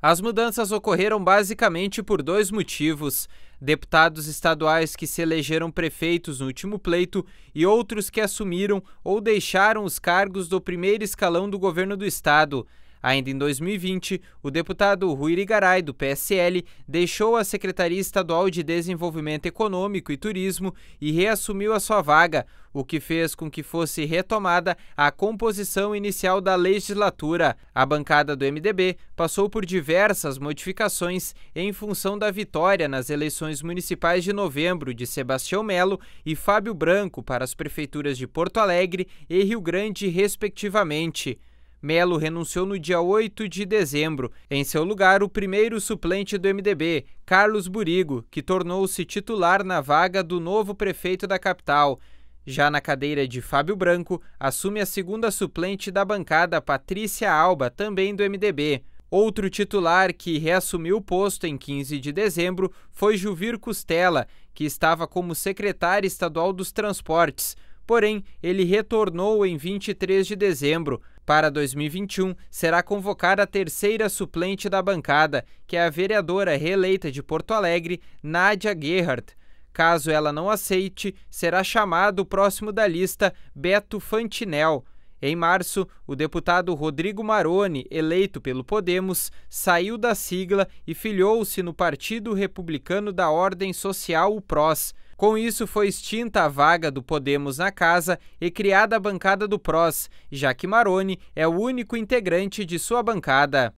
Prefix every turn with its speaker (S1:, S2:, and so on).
S1: As mudanças ocorreram basicamente por dois motivos: deputados estaduais que se elegeram prefeitos no último pleito e outros que assumiram ou deixaram os cargos do primeiro escalão do governo do estado. Ainda em 2020, o deputado Rui Rigaray, do PSL, deixou a Secretaria Estadual de Desenvolvimento Econômico e Turismo e reassumiu a sua vaga, o que fez com que fosse retomada a composição inicial da legislatura. A bancada do MDB passou por diversas modificações em função da vitória nas eleições municipais de novembro de Sebastião Melo e Fábio Branco para as prefeituras de Porto Alegre e Rio Grande, respectivamente. Melo renunciou no dia 8 de dezembro. Em seu lugar, o primeiro suplente do MDB, Carlos Burigo, que tornou-se titular na vaga do novo prefeito da capital. Já na cadeira de Fábio Branco, assume a segunda suplente da bancada, Patrícia Alba, também do MDB. Outro titular que reassumiu o posto em 15 de dezembro foi Juvir Costela, que estava como secretário estadual dos transportes. Porém, ele retornou em 23 de dezembro. Para 2021, será convocada a terceira suplente da bancada, que é a vereadora reeleita de Porto Alegre, Nádia Gerhardt. Caso ela não aceite, será chamado o próximo da lista, Beto Fantinel. Em março, o deputado Rodrigo Maroni, eleito pelo Podemos, saiu da sigla e filiou-se no Partido Republicano da Ordem Social, o PROS. Com isso, foi extinta a vaga do Podemos na casa e criada a bancada do PROS, já que Maroni é o único integrante de sua bancada.